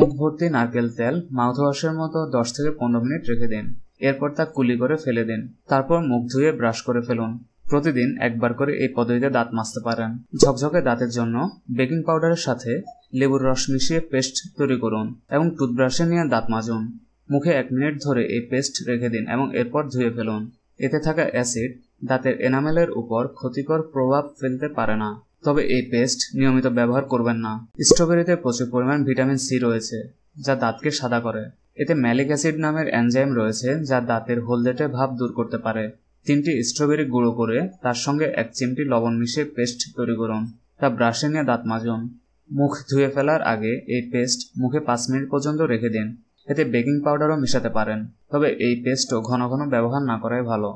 মুখ ভর্তি নারকেল তেল মাউথওয়াশের মতো দশ থেকে পনেরো মিনিট রেখে দিন এরপর তা কুলি করে ফেলে দিন তারপর মুখ ধুয়ে ব্রাশ করে ফেলুন প্রতিদিন একবার করে এই পদ্ধতিতে দাঁত মাজতে পারেন ঝকঝকে দাঁতের জন্য বেকিং পাউডারের সাথে লেবুর রস মিশিয়ে পেস্ট তৈরি করুন এবং টুথব্রাশে নিয়ে দাঁত মাজুন মুখে এক মিনিট ধরে এই পেস্ট রেখে দিন এবং এরপর ধুয়ে ফেলুন এতে থাকা অ্যাসিড দাঁতের এনামেলের উপর ক্ষতিকর প্রভাব ফেলতে পারে না তবে এই পেস্ট নিয়মিত ব্যবহার করবেন না স্ট্রবেরিতে প্রচুর পরিমাণ ভিটামিন সি রয়েছে যা দাঁতকে সাদা করে এতে ম্যালিক অ্যাসিড নামের অ্যানজাইম রয়েছে যা দাঁতের হলদেটে ভাব দূর করতে পারে তিনটি স্ট্রবেরি গুঁড়ো করে তার সঙ্গে এক চিমটি লবণ মিশিয়ে পেস্ট তৈরি করুন তা ব্রাশে নিয়ে দাঁত মাজুন মুখ ধুয়ে ফেলার আগে এই পেস্ট মুখে পাঁচ মিনিট পর্যন্ত রেখে দিন এতে বেকিং পাউডারও মেশাতে পারেন তবে এই পেস্টও ঘন ঘন ব্যবহার না করাই ভালো